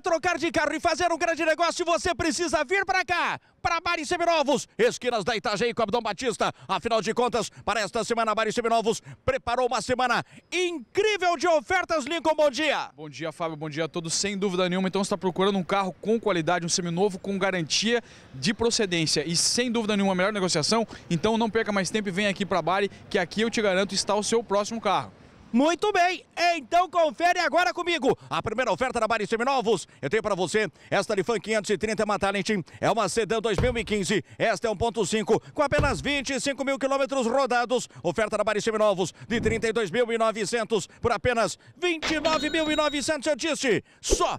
trocar de carro e fazer um grande negócio, você precisa vir para cá, para Bari Seminovos, esquinas da Itajaí com Abdom Batista. Afinal de contas, para esta semana, Bari Seminovos preparou uma semana incrível de ofertas. Lincoln, bom dia. Bom dia, Fábio, bom dia a todos. Sem dúvida nenhuma, então está procurando um carro com qualidade, um seminovo com garantia de procedência e sem dúvida nenhuma a melhor negociação. Então não perca mais tempo e vem aqui para Bari, que aqui eu te garanto está o seu próximo carro. Muito bem, então confere agora comigo a primeira oferta da Baris Seminovos. Eu tenho para você esta Lifan 530 é uma Talent, é uma sedã 2015, esta é 1.5 com apenas 25 mil quilômetros rodados. Oferta da Baris Seminovos de 32.900 por apenas 29.900, eu disse, só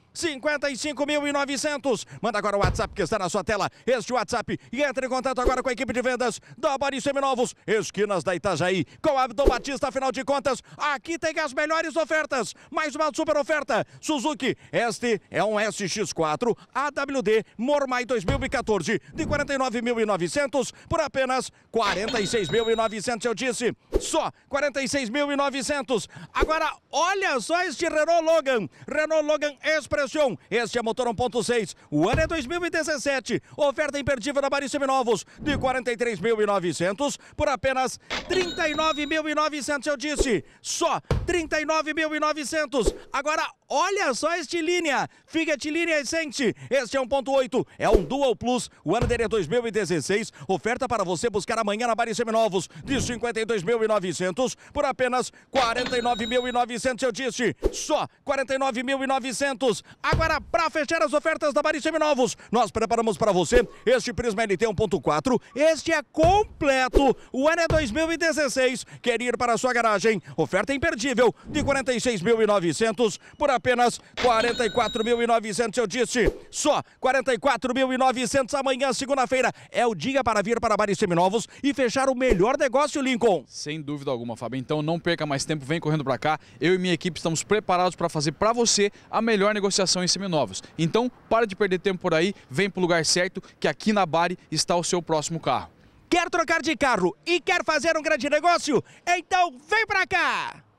55.900. Manda agora o WhatsApp que está na sua tela. Este WhatsApp. E entre em contato agora com a equipe de vendas da Bari Seminovos, esquinas da Itajaí, com a Batista. Afinal de contas, aqui tem as melhores ofertas. Mais uma super oferta. Suzuki, este é um SX4 AWD Mormai 2014 de 49.900 por apenas 46.900. Eu disse só 46.900. Agora, olha só este Renault Logan. Renault Logan Express este é motor 1.6. O ano é 2017. Oferta imperdível da Bari Seminovos de 43.900 por apenas 39.900, eu disse. Só 39.900. Agora Olha só este linha, Fiat linha Essence. Este é 1.8, é um Dual Plus. O ano dele é 2016. Oferta para você buscar amanhã na Bari Seminovos de 52.900 por apenas 49.900, eu disse. Só 49.900. Agora, para fechar as ofertas da Bari Seminovos, nós preparamos para você este Prisma LT 1.4. Este é completo. O ano é 2016. Quer ir para a sua garagem? Oferta imperdível de 46.900 por apenas 44.900. Eu disse só 44.900 amanhã, segunda-feira. É o dia para vir para a Bari Seminovos e fechar o melhor negócio, Lincoln. Sem dúvida alguma, Fábio. Então não perca mais tempo, vem correndo para cá. Eu e minha equipe estamos preparados para fazer para você a melhor negociação negociação em seminovos. Então, para de perder tempo por aí, vem para o lugar certo, que aqui na Bari está o seu próximo carro. Quer trocar de carro e quer fazer um grande negócio? Então vem para cá!